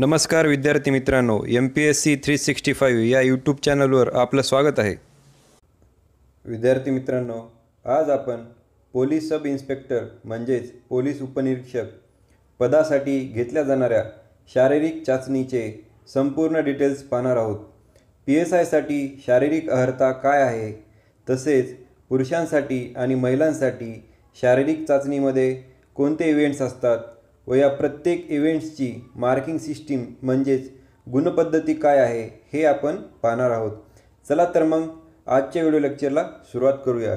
नमस्कार विद्यार्थी मित्रांनो M P S C three sixty five या यूट्यूब चॅनलवर आपलं स्वागत आहे विद्यार्थी मित्रांनो आज आपण पोलीस सब इन्स्पेक्टर म्हणजेच पोलीस उपनिरीक्षक पदासाठी घेतल्या जाणाऱ्या शारीरिक चाचणीचे संपूर्ण डिटेल्स पाहणार आहोत पी एस आयसाठी शारीरिक अर्हता काय आहे तसेच पुरुषांसाठी आणि महिलांसाठी शारीरिक चाचणीमध्ये कोणते इव्हेंट्स असतात व या प्रत्येक इव्हेंट्सची मार्किंग सिस्टीम म्हणजेच गुणपद्धती काय आहे हे आपण पाहणार आहोत चला तर मग आजच्या व्हिडिओ लेक्चरला सुरुवात करूया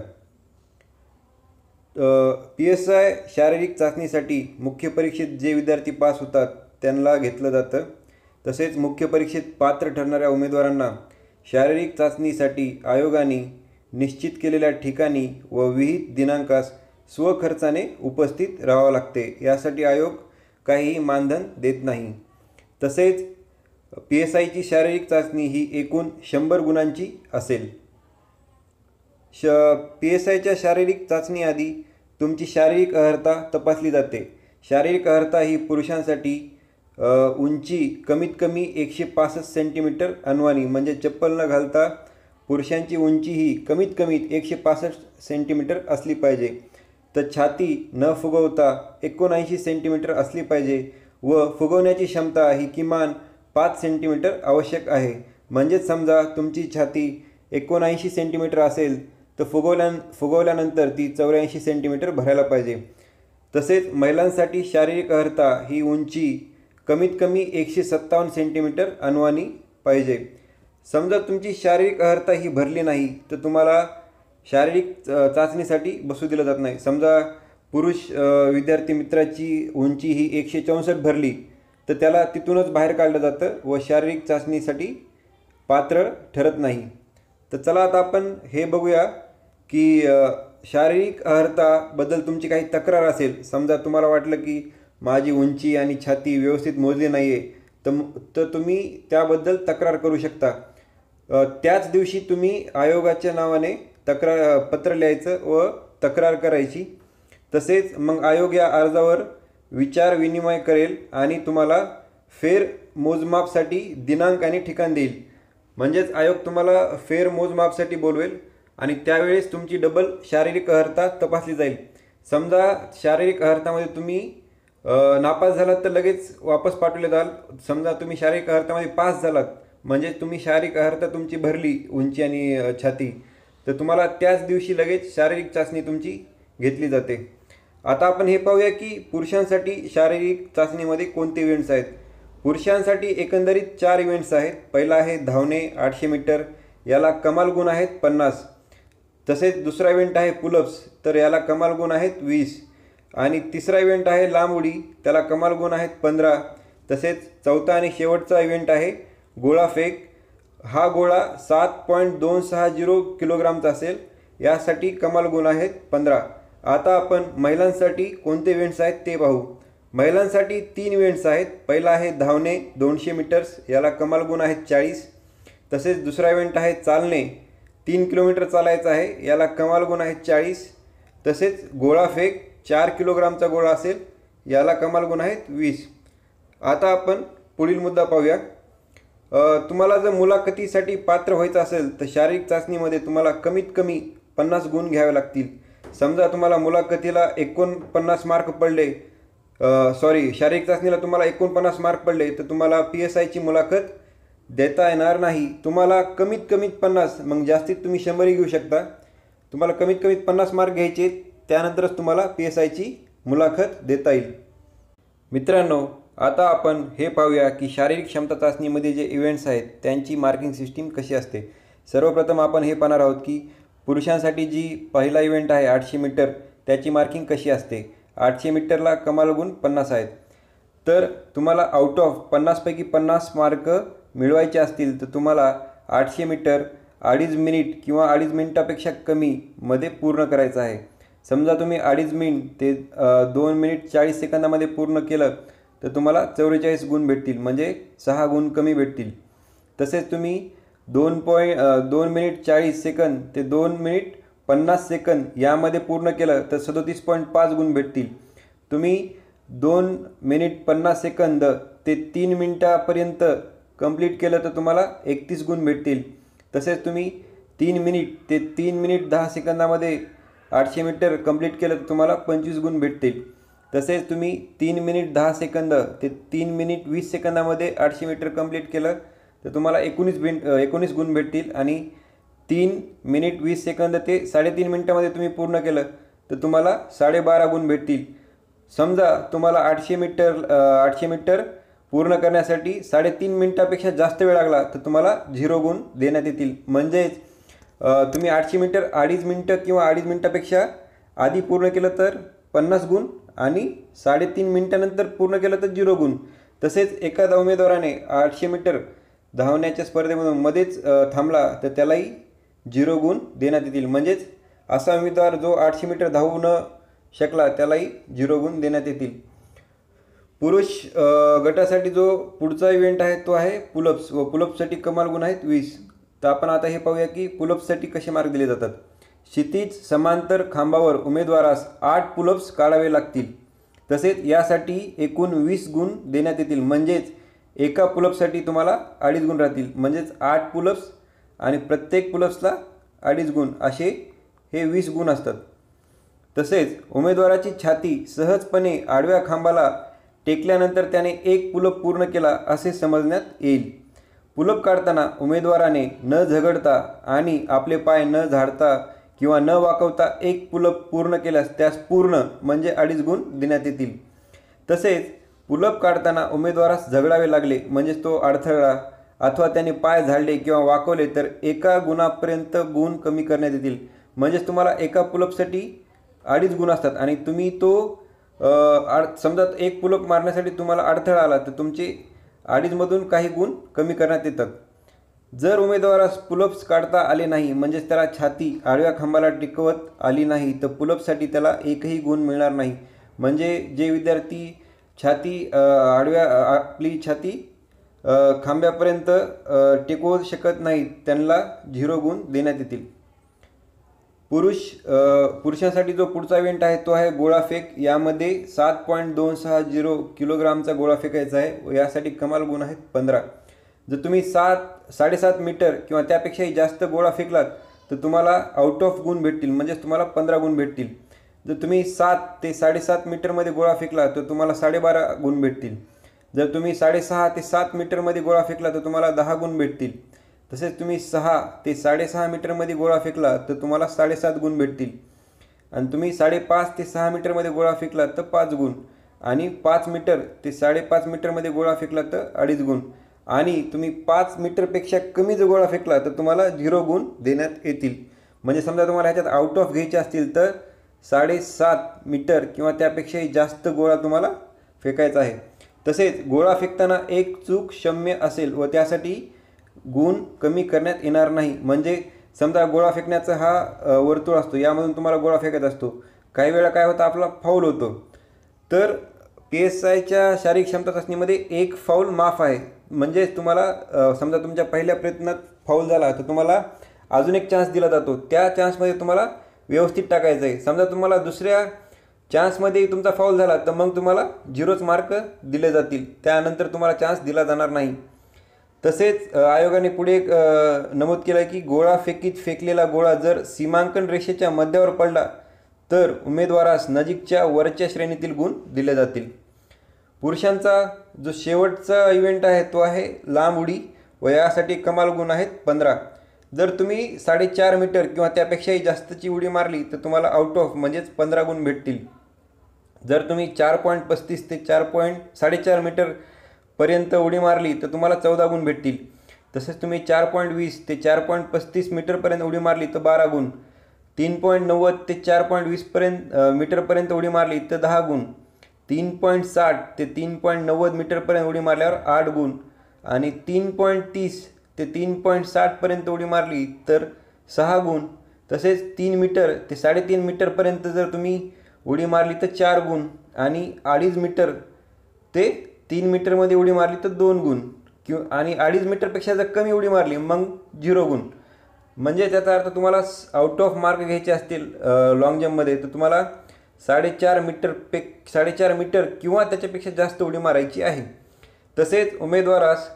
पी एस आय शारीरिक चाचणीसाठी मुख्य परीक्षेत जे विद्यार्थी पास होतात त्यांना घेतलं जातं तसेच मुख्य परीक्षेत पात्र ठरणाऱ्या उमेदवारांना शारीरिक चाचणीसाठी आयोगाने निश्चित केलेल्या ठिकाणी व विहित दिनांकास स्वखर्चाने उपस्थित राहावं लागते यासाठी आयोग काहीही मानधन देत नाही तसेच पी एस आयची शारीरिक चाचणी ही एकूण शंभर गुणांची असेल श पी एस आयच्या शारीरिक चाचणीआधी तुमची शारीरिक अहर्ता तपासली जाते शारीरिक अहर्ता ही पुरुषांसाठी उंची कमीत कमी एकशे पासष्ट सेंटीमीटर अनवाणी म्हणजे चप्पल न घालता पुरुषांची उंची ही कमीत कमी एकशे पासष्ट सेंटीमीटर असली पाहिजे तर छाती न फुगवता एकोणऐंशी सेंटीमीटर असली पाहिजे व फुगवण्याची क्षमता ही किमान पाच सेंटीमीटर आवश्यक आहे म्हणजेच समजा तुमची छाती एकोणऐंशी सेंटीमीटर असेल तर फुगवल्या फुगवल्यानंतर ती चौऱ्याऐंशी सेंटीमीटर भरायला पाहिजे तसेच महिलांसाठी शारीरिक अर्हता ही उंची कमीत कमी एकशे सत्तावन्न सेंटीमीटर अनुवानी पाहिजे समजा तुमची शारीरिक अर्हता ही भरली नाही तर तुम्हाला शारीरिक चाचणीसाठी बसू दिलं जात नाही समजा पुरुष विद्यार्थी मित्राची उंची ही एकशे चौसष्ट भरली तर त्याला तिथूनच बाहेर काढलं जातं व शारीरिक चाचणीसाठी पात्र ठरत नाही तर चला आता आपण हे बघूया की शारीरिक अर्हताबद्दल तुमची काही तक्रार असेल समजा तुम्हाला वाटलं की माझी उंची आणि छाती व्यवस्थित मोजली नाही आहे तर तुम्ही त्याबद्दल तक्रार करू शकता त्याच दिवशी तुम्ही आयोगाच्या नावाने तक्रार पत्र लिहायचं व तक्रार करायची तसेच मग आयोग या अर्जावर विचार विनिमय करेल आणि तुम्हाला फेर मोजमापसाठी दिनांक आणि ठिकाण देईल म्हणजेच आयोग तुम्हाला फेर मोजमापसाठी बोलवेल आणि त्यावेळेस तुमची डबल शारीरिक अर्हता तपासली जाईल समजा शारीरिक अर्हतामध्ये तुम्ही नापास झालात तर लगेच वापस पाठवले जाल समजा तुम्ही शारीरिक अर्हतामध्ये पास झालात म्हणजे तुम्ही शारीरिक अर्हता तुमची भरली उंची आणि छाती तर तुम्हाला त्याच दिवशी लगेच शारीरिक चाचणी तुमची घेतली जाते आता आपण हे पाहूया की पुरुषांसाठी शारीरिक चाचणीमध्ये कोणते इव्हेंट्स आहेत पुरुषांसाठी एकंदरीत चार इव्हेंट्स आहेत पहिला आहे धावणे आठशे मीटर याला कमाल गुण आहेत पन्नास तसेच दुसरा इव्हेंट आहे पुलप्स तर याला कमाल गुण आहेत वीस आणि तिसरा इव्हेंट आहे लांब उडी त्याला कमाल गुण आहेत पंधरा तसेच चौथा आणि शेवटचा इव्हेंट आहे गोळा फेक हा गोळा सात पॉईंट दोन सहा झिरो किलोग्रामचा असेल यासाठी कमाल गुण आहेत पंधरा आता आपण महिलांसाठी कोणते इव्हेंट्स आहेत ते पाहू महिलांसाठी तीन इव्हेंट्स आहेत पहिला आहे धावणे दोनशे मीटर्स याला कमाल गुण आहेत चाळीस तसेच दुसरा इव्हेंट आहे चालणे तीन किलोमीटर चालायचं आहे याला कमाल गुण आहेत चाळीस तसेच गोळा फेक चार किलोग्रामचा गोळा असेल याला कमाल गुण आहेत वीस आता आपण पुढील मुद्दा पाहूया तुम्हाला जर मुलाखतीसाठी पात्र व्हायचं असेल तर शारीरिक चाचणीमध्ये तुम्हाला कमीत कमी पन्नास गुण घ्यावे लागतील समजा तुम्हाला मुलाखतीला एकोणपन्नास मार्क पडले सॉरी शारीरिक चाचणीला तुम्हाला एकोणपन्नास मार्क पडले तर तुम्हाला पी एस आयची मुलाखत देता येणार नाही तुम्हाला कमीत कमीत पन्नास मग जास्तीत तुम्ही शंभरही घेऊ शकता तुम्हाला कमीत कमीत पन्नास मार्क घ्यायचे त्यानंतरच तुम्हाला पी एस आयची मुलाखत देता येईल मित्रांनो आता आपण हे पाहूया की शारीरिक क्षमता चाचणीमध्ये जे इव्हेंट्स आहेत त्यांची मार्किंग सिस्टीम कशी असते सर्वप्रथम आपण हे पाहणार आहोत की पुरुषांसाठी जी पहिला इव्हेंट आहे आठशे मीटर त्याची मार्किंग कशी असते आठशे मीटरला कमाल गुण पन्नास आहेत तर तुम्हाला आउट ऑफ पन्नासपैकी पन्नास मार्क मिळवायचे असतील तर तुम्हाला आठशे मीटर अडीच मिनिट किंवा अडीच मिनिटापेक्षा कमी मध्ये पूर्ण करायचं आहे समजा तुम्ही अडीच मिनिट ते दोन मिनिट चाळीस सेकंदामध्ये पूर्ण केलं तर तुम्हाला चव्वेचाळीस गुण भेटतील म्हणजे सहा गुण कमी भेटतील तसेच तुम्ही दोन पॉईंट दोन मिनिट चाळीस सेकंद ते दोन मिनिट पन्नास सेकंद यामध्ये पूर्ण केलं तर सदोतीस पॉईंट पाच गुण भेटतील तुम्ही दोन मिनिट पन्नास सेकंद ते तीन मिनिटापर्यंत कंप्लीट केलं तर तुम्हाला एकतीस गुण भेटतील तसेच तुम्ही तीन मिनिट ते तीन मिनिट दहा सेकंदामध्ये आठशे मीटर कंप्लीट केलं तर तुम्हाला पंचवीस गुण भेटतील तसेच तुम्ही तीन मिनिट दहा सेकंद ते तीन मिनिट वीस सेकंदामध्ये आठशे मीटर कंप्लीट केलं तर तुम्हाला एकोणीस बिन एकोणीस गुण भेटतील आणि तीन मिनिट वीस सेकंद ते साडेतीन मिनटामध्ये तुम्ही पूर्ण केलं तर तुम्हाला साडेबारा गुण भेटतील समजा तुम्हाला आठशे मीटर आठशे मीटर पूर्ण करण्यासाठी साडेतीन मिनटापेक्षा जास्त वेळ लागला तर तुम्हाला झिरो गुण देण्यात येतील म्हणजेच तुम्ही आठशे मीटर अडीच मिनटं किंवा अडीच मिनटापेक्षा आधी पूर्ण केलं तर पन्नास गुण आणि साडेतीन मिनिटानंतर पूर्ण केलं तर झिरो गुण तसेच एखादा उमेदवाराने आठशे मीटर धावण्याच्या स्पर्धेमधून मध्येच थांबला तर त्यालाही झिरो गुण देण्यात येतील म्हणजेच असा उमेदवार जो आठशे मीटर धावू न शकला त्यालाही झिरो गुण देण्यात येतील पुरुष गटासाठी जो पुढचा इव्हेंट आहे तो आहे पुलप्स व पुलप्ससाठी कमाल गुण आहेत वीस तर आपण आता हे पाहूया की पुलप्ससाठी कसे मार्क दिले जातात क्षितिज समांतर खांबावर उमेदवारास आठ पुलअप्स काढावे लागतील तसेच यासाठी एकूण वीस गुण देण्यात येतील म्हणजेच एका पुलअपसाठी तुम्हाला अडीच गुण राहतील म्हणजेच आठ पुलअप्स आणि प्रत्येक पुलप्सला अडीच गुण असे हे वीस गुण असतात तसेच उमेदवाराची छाती सहजपणे आडव्या खांबाला टेकल्यानंतर त्याने एक पुलप पूर्ण केला असे समजण्यात येईल पुलप काढताना उमेदवाराने न झगडता आणि आपले पाय न झाडता किंवा न वाकवता एक पुलप पूर्ण केल्यास त्यास पूर्ण म्हणजे अडीच गुण देण्यात येतील तसेच पुलप काढताना उमेदवारास झगडावे लागले म्हणजेच तो अडथळा अथवा त्याने पाय झाडले किंवा वाकवले तर एका गुणापर्यंत गुण कमी करण्यात येतील म्हणजेच तुम्हाला एका पुलपसाठी अडीच गुण असतात आणि तुम्ही तो आड समजा एक पुलप मारण्यासाठी तुम्हाला अडथळा आला तर तुमचे अडीचमधून काही गुण कमी करण्यात येतात जर उमेदवारास पुलप्स काढता आले नाही म्हणजेच त्याला छाती आडव्या खांबाला टिकवत आली नाही तर पुलअपसाठी त्याला एकही गुण मिळणार नाही म्हणजे जे विद्यार्थी छाती आडव्या आपली छाती खांब्यापर्यंत टेकवू शकत नाहीत त्यांना झिरो गुण देण्यात येतील पुरुष पुरुषांसाठी जो पुढचा इव्हेंट आहे तो आहे गोळा फेक यामध्ये सात पॉईंट दोन सहा झिरो किलोग्रामचा गोळा फेकायचा आहे यासाठी कमाल गुण आहेत पंधरा जर तुम्ही सात साडेसात मीटर किंवा त्यापेक्षाही जास्त गोळा फेकलात तर तुम्हाला आउट ऑफ गुण भेटतील म्हणजेच तुम्हाला पंधरा गुण भेटतील जर तुम्ही सात ते साडेसात मीटरमध्ये गोळा फेकला तर तुम्हाला साडेबारा गुण भेटतील जर तुम्ही साडेसहा ते सात मीटरमध्ये गोळा फेकला तर तुम्हाला दहा गुण भेटतील तसेच तुम्ही सहा ते साडेसहा मीटरमध्ये गोळा फेकला तर तुम्हाला साडेसात गुण भेटतील आणि तुम्ही साडेपाच ते सहा मीटरमध्ये गोळा फेकला तर पाच गुण आणि पाच मीटर ते साडेपाच मीटरमध्ये गोळा फेकला तर अडीच गुण आणि तुम्ही पाच मीटरपेक्षा कमी जो गोळा फेकला तर तुम्हाला झिरो गुण देण्यात येतील म्हणजे समजा तुम्हाला ह्याच्यात आउट ऑफ घ्यायचे असतील तर साडेसात मीटर किंवा त्यापेक्षाही जास्त गोळा तुम्हाला फेकायचा आहे तसेच गोळा फेकताना एक चूक शम्य असेल व त्यासाठी गुण कमी करण्यात येणार नाही म्हणजे समजा गोळा फेकण्याचा हा वर्तुळ असतो यामधून तुम्हाला गोळा फेकत असतो काही वेळा काय होतं आपला फाऊल होतो तर पी एस आयच्या शारीरिक क्षमता चाचणीमध्ये एक फाऊल माफ आहे म्हणजे तुम्हाला समजा तुमच्या पहिल्या प्रयत्नात फाऊल झाला तर तुम्हाला अजून एक चान्स दिला जातो त्या चान्समध्ये तुम्हाला व्यवस्थित टाकायचं आहे समजा तुम्हाला दुसऱ्या चान्समध्ये तुमचा फाऊल झाला तर मग तुम्हाला झिरोच मार्क दिले जातील त्यानंतर तुम्हाला चान्स दिला जाणार नाही तसेच आयोगाने पुढे एक नमूद केलं की गोळा फेकीत फेकलेला गोळा जर सीमांकन रेषेच्या मध्यावर पडला तर उमेदवारास नजीकच्या वरच्या श्रेणीतील गुण दिले जातील पुरुषांचा जो शेवटचा इव्हेंट आहे तो आहे लांब उडी व यासाठी कमाल गुण आहेत पंधरा जर तुम्ही साडेचार मीटर किंवा त्यापेक्षाही जास्तची उडी मारली तर तुम्हाला आउट ऑफ म्हणजेच पंधरा गुण भेटतील जर तुम्ही चार पॉईंट पस्तीस ते चार पॉईंट साडेचार मीटरपर्यंत उडी मारली तर तुम्हाला चौदा गुण भेटतील तसेच तुम्ही चार पॉईंट वीस ते चार पॉईंट पस्तीस मीटरपर्यंत उडी मारली तर बारा गुण तीन पॉईंट नव्वद ते चार पॉईंट वीसपर्यंत मीटरपर्यंत उडी मारली तर दहा गुण तीन पॉईंट साठ ते तीन पॉईंट नव्वद मीटरपर्यंत उडी मारल्यावर आठ गुण आणि तीन पॉईंट तीस ते तीन पॉईंट साठपर्यंत उडी मारली तर सहा गुण तसेच तीन मीटर ते साडेतीन मीटरपर्यंत जर तुम्ही उडी मारली तर चार गुण आणि अडीच मीटर ते तीन मीटरमध्ये उडी मारली तर दोन गुण किंवा आणि अडीच मीटरपेक्षा जर कमी उडी मारली मग झिरो गुण म्हणजे त्याचा अर्थ तुम्हाला आउट ऑफ मार्क घ्यायचे असतील लाँग जम्पमध्ये तर तुम्हाला साडेचार मीटर पे साडेचार मीटर किंवा त्याच्यापेक्षा जास्त उडी मारायची आहे तसेच उमेदवारास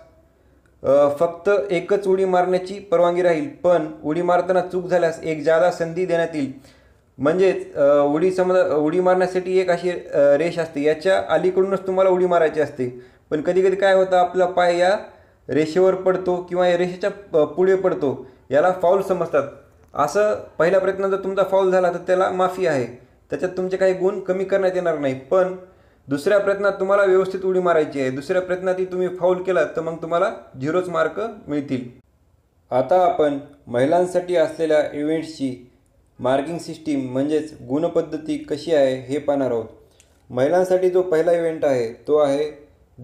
फक्त एकच उडी मारण्याची परवानगी राहील पण उडी मारताना चूक झाल्यास एक जादा संधी देण्यात येईल म्हणजेच उडी समजा उडी मारण्यासाठी एक अशी रेष असते याच्या अलीकडूनच तुम्हाला उडी मारायची असते पण कधी कधी काय होतं आपला पाय या रेषेवर पडतो किंवा या रेषेच्या पुढे पडतो याला फाऊल समजतात असं पहिल्या प्रयत्न जर तुमचा फाऊल झाला तर त्याला माफी आहे त्याच्यात तुमचे काही गुण कमी करण्यात येणार नाही पण दुसऱ्या प्रयत्नात तुम्हाला व्यवस्थित उडी मारायची आहे दुसऱ्या प्रयत्नातही तुम्ही फाऊल केलात तर मग तुम्हाला झिरोच मार्क मिळतील आता आपण महिलांसाठी असलेल्या इव्हेंट्सची मार्किंग सिस्टीम म्हणजेच गुणपद्धती कशी आहे हे पाहणार आहोत महिलांसाठी जो पहिला इव्हेंट आहे तो आहे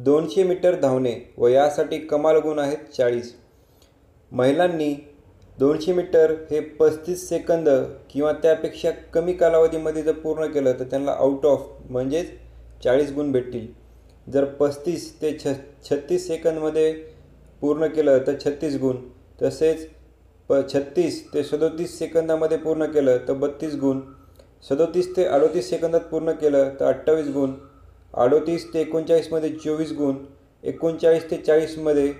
दोनशे मीटर धावणे व यासाठी कमाल गुण आहेत चाळीस महिलांनी दोनशे मीटर हे पस्तीस सेकंद किंवा त्यापेक्षा कमी कालावधीमध्ये जर पूर्ण केलं तर त्यांना आउट ऑफ म्हणजेच चाळीस गुण भेटतील जर पस्तीस ते छ छत्तीस सेकंदमध्ये पूर्ण केलं तर छत्तीस गुण तसेच प छत्तीस ते सदोतीस सेकंदामध्ये पूर्ण केलं तर बत्तीस गुण सदोतीस ते अडोतीस सेकंदात पूर्ण केलं तर अठ्ठावीस गुण अडोतीस ते एकोणचाळीसमध्ये चोवीस गुण एकोणचाळीस ते चाळीसमध्ये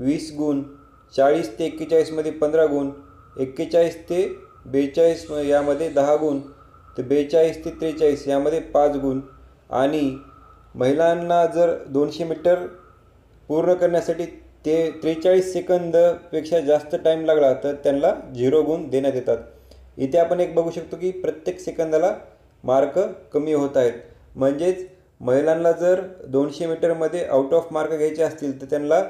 वीस गुण चाळीस ते एक्केचाळीसमध्ये पंधरा गुण एक्केचाळीस ते बेचाळीस यामध्ये दहा गुण तर बेचाळीस ते त्रेचाळीस यामध्ये पाच गुण आणि महिलांना जर दोनशे मीटर पूर्ण करण्यासाठी ते त्रेचाळीस सेकंदपेक्षा जास्त टाईम लागला तर त्यांना झिरो गुण देण्यात येतात इथे आपण एक बघू शकतो की प्रत्येक सेकंदाला मार्क कमी होत आहेत म्हणजेच महिलांना जर दोनशे मीटरमध्ये आउट ऑफ मार्क घ्यायचे असतील तर त्यांना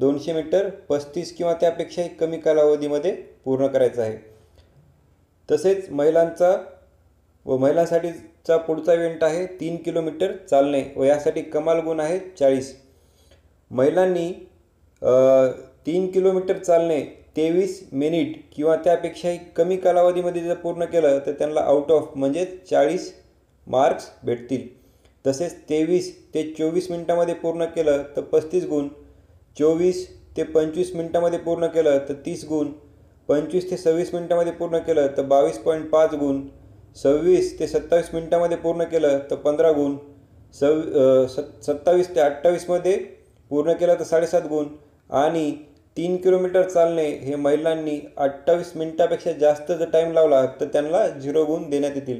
दोनशे मीटर पस्तीस किंवा त्यापेक्षाही कमी कालावधीमध्ये पूर्ण करायचं आहे तसेच महिलांचा व महिलांसाठीचा पुढचा इव्हेंट आहे तीन किलोमीटर चालणे व यासाठी कमाल गुण आहे चाळीस महिलांनी तीन किलोमीटर चालणे तेवीस मिनिट किंवा त्यापेक्षाही कमी कालावधीमध्ये जर पूर्ण केलं तर त्यांना आउट ऑफ म्हणजेच चाळीस मार्क्स भेटतील तसेच तेवीस ते चोवीस मिनिटामध्ये पूर्ण केलं तर पस्तीस गुण चोवीस ते पंचवीस मिनटामध्ये पूर्ण केलं तर तीस गुण पंचवीस ते सव्वीस मिनटामध्ये पूर्ण केलं तर बावीस पॉईंट पाच गुण सव्वीस ते सत्तावीस मिनटामध्ये पूर्ण केलं तर पंधरा गुण सव स सत्तावीस ते अठ्ठावीसमध्ये पूर्ण केलं तर साडेसात गुण आणि तीन किलोमीटर चालणे हे महिलांनी अठ्ठावीस मिनटापेक्षा जास्त जर टाईम लावला तर त्यांना झिरो गुण देण्यात येतील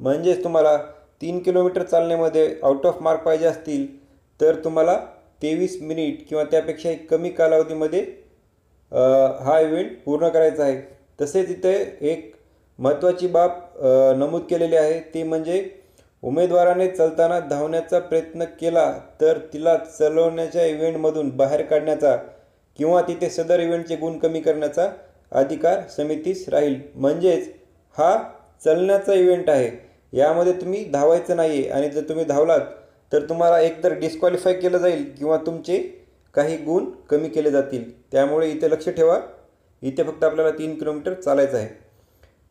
म्हणजेच तुम्हाला तीन किलोमीटर चालण्यामध्ये आउट ऑफ मार्क पाहिजे असतील तर तुम्हाला तेवीस मिनिट किंवा त्यापेक्षा कमी कालावधीमध्ये हा इव्हेंट पूर्ण करायचा आहे तसेच इथे एक महत्त्वाची बाब नमूद केलेली आहे ती म्हणजे उमेदवाराने चालताना धावण्याचा प्रयत्न केला तर तिला चलवण्याच्या इव्हेंटमधून बाहेर काढण्याचा किंवा तिथे सदर इव्हेंटचे गुण कमी करण्याचा अधिकार समितीस राहील म्हणजेच हा चलण्याचा इव्हेंट आहे यामध्ये तुम्ही धावायचं नाही आहे आणि जर तुम्ही धावलात तर तुम्हाला एकतर डिस्क्वालिफाय केलं जाईल किंवा तुमचे काही गुण कमी केले जातील त्यामुळे इथे लक्ष ठेवा इथे फक्त आपल्याला तीन किलोमीटर चालायचं आहे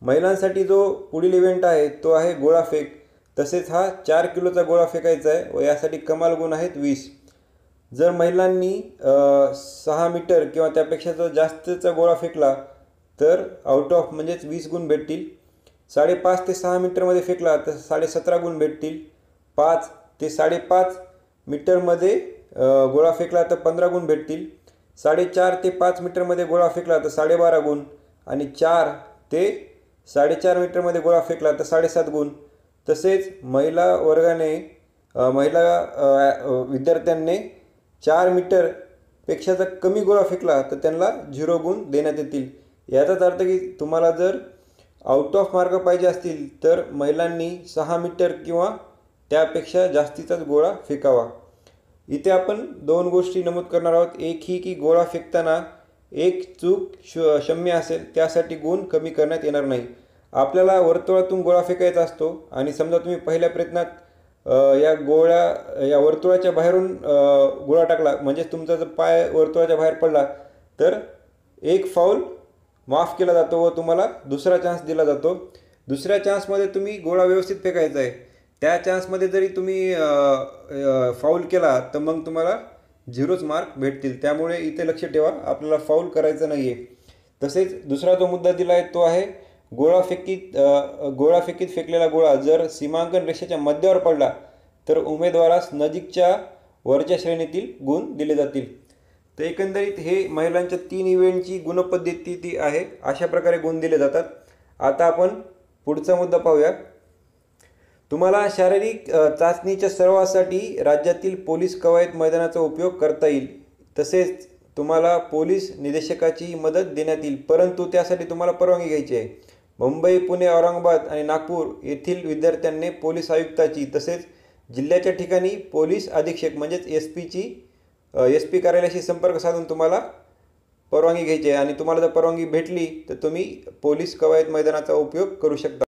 महिलांसाठी जो पुढील इव्हेंट आहे तो आहे गोळा फेक तसेच हा चार किलोचा गोळा फेकायचा आहे व यासाठी कमाल गुण आहेत वीस जर महिलांनी सहा मीटर किंवा त्यापेक्षा जर जास्तचा गोळा फेकला तर आउट ऑफ म्हणजेच वीस गुण भेटतील साडेपाच ते सहा मीटरमध्ये फेकला तर साडेसतरा गुण भेटतील पाच ते साडेपाच मीटरमध्ये गोळा फेकला तर पंधरा गुण भेटतील साडेचार ते पाच मीटरमध्ये गोळा फेकला तर साडेबारा गुण आणि चार ते साडेचार मीटरमध्ये गोळा फेकला तर साडेसात गुण तसेच महिला वर्गाने महिला विद्यार्थ्यांनी चार मीटरपेक्षा जर कमी गोळा फेकला तर त्यांना झिरो गुण देण्यात येतील याचाच अर्थ की तुम्हाला जर आउट ऑफ मार्क पाहिजे असतील तर महिलांनी सहा मीटर किंवा त्यापेक्षा जास्तीचाच गोळा फेकावा इथे आपण दोन गोष्टी नमूद करणार आहोत एक ही की गोळा फेकताना एक चूक श शम्य असेल त्यासाठी गुण कमी करण्यात येणार नाही आपल्याला वर्तुळातून गोळा फेकायचा असतो आणि समजा तुम्ही पहिल्या प्रयत्नात या गोळ्या या वर्तुळाच्या बाहेरून गोळा टाकला म्हणजे तुमचा जर पाय वर्तुळाच्या बाहेर पडला तर एक फाऊल माफ केला जातो व तुम्हाला दुसरा चान्स दिला जातो दुसऱ्या चान्समध्ये तुम्ही गोळा व्यवस्थित फेकायचा आहे त्या चान्समध्ये जरी तुम्ही फाऊल केला तर मग तुम्हाला झिरोच मार्क भेटतील त्यामुळे इथे लक्ष ठेवा आपल्याला फाऊल करायचं नाही आहे तसेच दुसरा जो मुद्दा दिला आहे तो आहे गोळा गोळा फेकीत फेकलेला गोळा जर सीमांकन रेषेच्या मध्यावर पडला तर उमेदवारास नजीकच्या वरच्या श्रेणीतील गुण दिले जातील तर एकंदरीत हे महिलांच्या तीन इव्हेंटची गुणपद्धती ती आहे अशा प्रकारे गुण दिले जातात आता आपण पुढचा मुद्दा पाहूया तुम्हाला शारीरिक चाचणीच्या सर्वासाठी राज्यातील पोलीस कवायत मैदानाचा उपयोग करता येईल तसेच तुम्हाला पोलीस निदेशकाची मदत देण्यात येईल परंतु त्यासाठी तुम्हाला परवानगी घ्यायची आहे मुंबई पुणे औरंगाबाद आणि नागपूर येथील विद्यार्थ्यांनी पोलीस आयुक्ताची तसेच जिल्ह्याच्या ठिकाणी पोलीस अधीक्षक म्हणजेच एस पीची एस पी कार्यालयाशी संपर्क साधून तुम्हाला परवानगी घ्यायची आहे आणि तुम्हाला जर परवानगी भेटली तर तुम्ही पोलीस कवायत मैदानाचा उपयोग करू शकता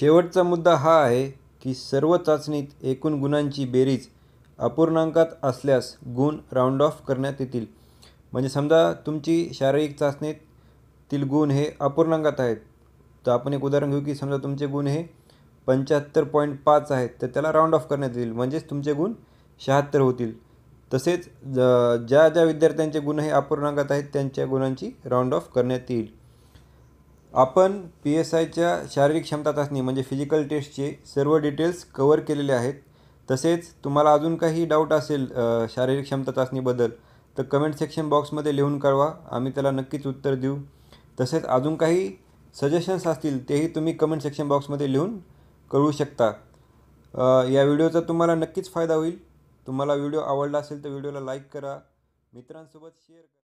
शेवटचा मुद्दा हा आहे की सर्व चाचणीत एकूण गुणांची बेरीज अपूर्णांकात असल्यास गुण राऊंड ऑफ करण्यात येतील म्हणजे समजा तुमची शारीरिक चाचणीतील गुण हे अपूर्णांकात आहेत तर आपण एक उदाहरण घेऊ की समजा तुमचे गुण हे पंच्याहत्तर पॉईंट पाच आहेत तर त्याला राऊंड ऑफ करण्यात येईल म्हणजेच तुमचे गुण शहात्तर होतील तसेच ज्या ज्या विद्यार्थ्यांचे गुण हे अपूर्णांकात आहेत त्यांच्या गुणांची राऊंड ऑफ करण्यात येईल आपण पी एस आयच्या शारीरिक क्षमता चाचणी म्हणजे फिजिकल टेस्टचे सर्व डिटेल्स कवर केलेले आहेत तसेच तुम्हाला अजून काही डाऊट असेल शारीरिक क्षमता चाचणीबद्दल तर कमेंट सेक्शन बॉक्समध्ये लिहून कळवा आम्ही त्याला नक्कीच उत्तर देऊ तसेच अजून काही सजेशन्स असतील तेही तुम्ही कमेंट सेक्शन बॉक्समध्ये लिहून कळवू शकता या व्हिडिओचा तुम्हाला नक्कीच फायदा होईल तुम्हाला व्हिडिओ आवडला असेल तर व्हिडिओला लाईक करा मित्रांसोबत शेअर करा